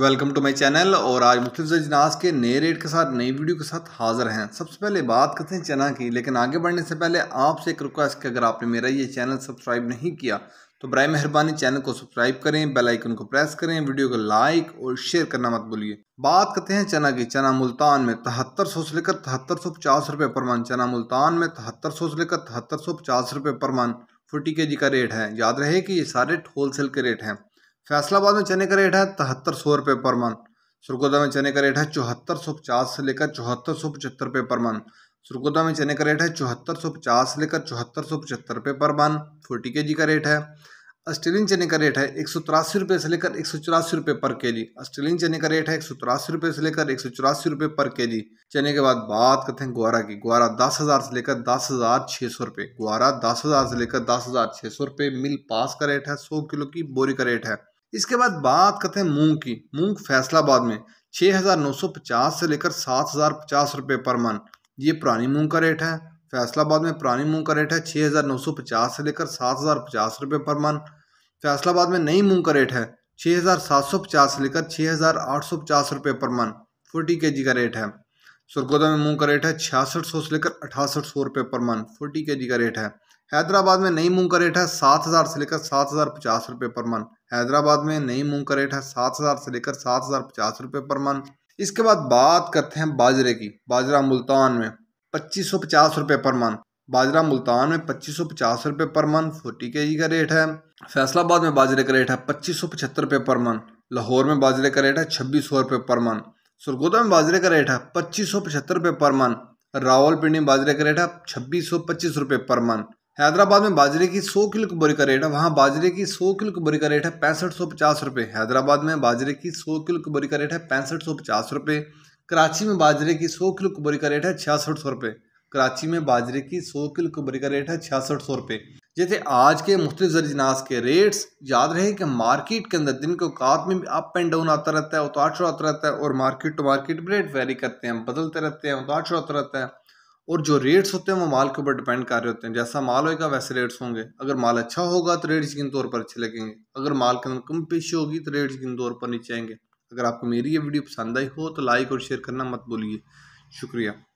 welcome to my channel और आज मुख्तफ़ अजनास के नए रेट के साथ नई वीडियो के साथ हाज़िर हैं सबसे पहले बात करते हैं चना की लेकिन आगे बढ़ने से पहले आपसे एक रिक्वेस्ट कि अगर आपने मेरा ये चैनल सब्सक्राइब नहीं किया तो बर मेहरबानी चैनल को सब्सक्राइब करें बेल आइकन को प्रेस करें वीडियो को लाइक और शेयर करना मत भूलिए बात करते हैं चना की चना मुल्तान में तिहत्तर सौ से लेकर तिहत्तर सौ पचास रुपये पर मन चना मुल्तान में तिहत्तर सौ से लेकर तिहत्तर सौ पचास रुपये पर मन फोर्टी के जी का रेट है याद रहे कि ये सारे होलसेल के रेट हैं फैसलाबाद में चने का रेट है तिहत्तर सौ रुपये पर मन सुरगोदा में चने का रेट है चौहत्तर सौ पचास से लेकर चौहत्तर सौ पचहत्तर रुपये पर मन सुरगोदा में चने का रेट है चौहत्तर सौ पचास से लेकर चौहत्तर सौ पचहत्तर रुपये पर मन फोर्टी के जी का रेट है ऑस्ट्रेलियन चने का रेट है एक सौ तिरासी रुपये से लेकर एक सौ चौरासी रुपये पर के जी ऑस्ट्रेलियन चने का रेट है एक सौ तिरासी रुपये से लेकर एक सौ चौरासी रुपये पर के जी चने के बाद बात करते हैं ग्वारा की ग्वारा दस हज़ार से लेकर दस हज़ार छः सौ रुपये ग्वारा दस हज़ार से लेकर दस हज़ार छः सौ रुपये मिल पास का रेट है सौ किलो की बोरी का रेट है इसके बाद बात करते हैं मूंग की मूंग फैसलाबाद में 6,950 से लेकर 7,050 रुपए पर मन ये पुरानी मूंग का रेट है फैसलाबाद में पुरानी मूंग का रेट है 6,950 से लेकर 7,050 रुपए पर मन फैसलाबाद में नई मूंग का रेट है 6,750 से लेकर 6,850 रुपए पर मन फोर्टी के का रेट है सुरगोदा में मूंग का रेट है छियासठ से लेकर अठासठ सौ पर मन फोर्टी के का रेट है हैदराबाद में नई मूंग का रेट है सात हज़ार से लेकर सात हज़ार पचास रुपये पर मन हैदराबाद में नई मूंग का रेट है सात हज़ार से लेकर सात हज़ार पचास रुपये पर मन इसके बाद बात करते हैं बाजरे की बाजरा मुल्तान में पच्चीस सौ पचास रुपये पर मन बाजरा मुल्तान में पच्चीस सौ पचास रुपये पर मन फोर्टी के जी का रेट है फैसलाबाद में बाजरे का रेट है पच्चीस सौ पचहत्तर रुपये पर मन लाहौर में बाजरे का रेट है छब्बीस सौ रुपये पर मन सुरगोदा में बाजरे का रेट है पच्चीस सौ पचहत्तर रुपये पर मन रावलपिंडी में बाजरे का रेट है छब्बीस सौ पच्चीस रुपये पर मन हैदराबाद में बाजरे की 100 किलो की बोरी का रेट है वहाँ बाजरे की 100 किलो की बोरी का रेट है पैंसठ सौ पचास रुपये हैदराबाद में बाजरे की 100 किलो की बोरी का रेट है पैंसठ सौ पचास रुपये कराची में बाजरे की 100 किलो की बोरी का रेट है छियासठ सौ रुपये कराची में बाजरे की 100 किलो की बोरी का रेट है छियासठ सौ रुपये जैसे आज के मुख्तु जरजनाज के रेट्स याद रहे कि मार्केट के अंदर दिन के औकात में भी अप एंड डाउन आता रहता है उतार चढ़ाता रहता है और market to market rate vary करते हैं बदलते रहते हैं उतार चढ़ाता रहता है और जो रेट्स होते हैं वो माल के ऊपर डिपेंड कर रहे होते हैं जैसा माल होगा वैसे रेट्स होंगे अगर माल अच्छा होगा तो रेट्स किन तौर पर अच्छे लगेंगे अगर माल के अंदर कम पेशी होगी तो रेट्स किन तौर पर नीचे आएंगे अगर आपको मेरी ये वीडियो पसंद आई हो तो लाइक और शेयर करना मत भूलिए शुक्रिया